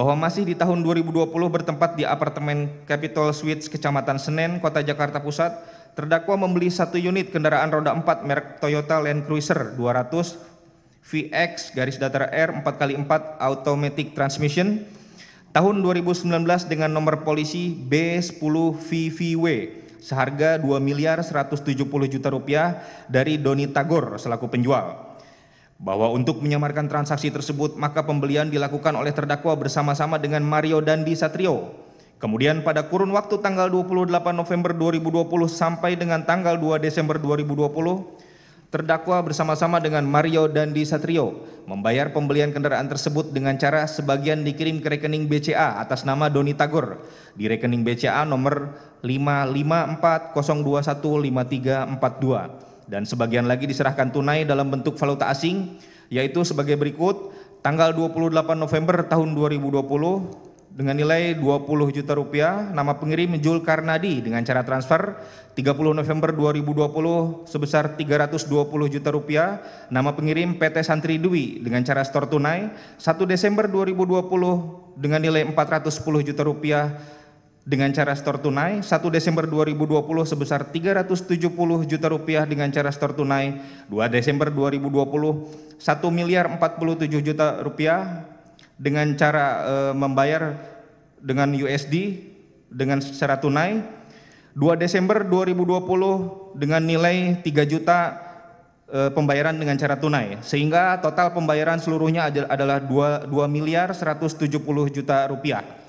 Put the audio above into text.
bahwa masih di tahun 2020 bertempat di apartemen Capital Suites Kecamatan Senen, Kota Jakarta Pusat, terdakwa membeli satu unit kendaraan roda 4 merek Toyota Land Cruiser 200 VX garis datar R 4x4 automatic transmission tahun 2019 dengan nomor polisi B10VVW seharga 2 miliar 170 juta rupiah dari Doni Tagor selaku penjual bahwa untuk menyamarkan transaksi tersebut maka pembelian dilakukan oleh terdakwa bersama-sama dengan Mario Dandi Satrio. Kemudian pada kurun waktu tanggal 28 November 2020 sampai dengan tanggal 2 Desember 2020, terdakwa bersama-sama dengan Mario Dandi Satrio membayar pembelian kendaraan tersebut dengan cara sebagian dikirim ke rekening BCA atas nama Doni Tagor di rekening BCA nomor 5540215342 dan sebagian lagi diserahkan tunai dalam bentuk valuta asing yaitu sebagai berikut tanggal 28 November tahun 2020 dengan nilai 20 juta rupiah nama pengirim Jul Karnadi dengan cara transfer 30 November 2020 sebesar 320 juta rupiah nama pengirim PT Santri Dwi dengan cara store tunai 1 Desember 2020 dengan nilai 410 juta rupiah dengan cara setor tunai, 1 Desember 2020 sebesar 370 juta rupiah dengan cara setor tunai, 2 Desember 2020 1 miliar 47 juta rupiah dengan cara e, membayar dengan USD dengan secara tunai, 2 Desember 2020 dengan nilai 3 juta e, pembayaran dengan cara tunai, sehingga total pembayaran seluruhnya adalah 2, 2 miliar 170 juta rupiah.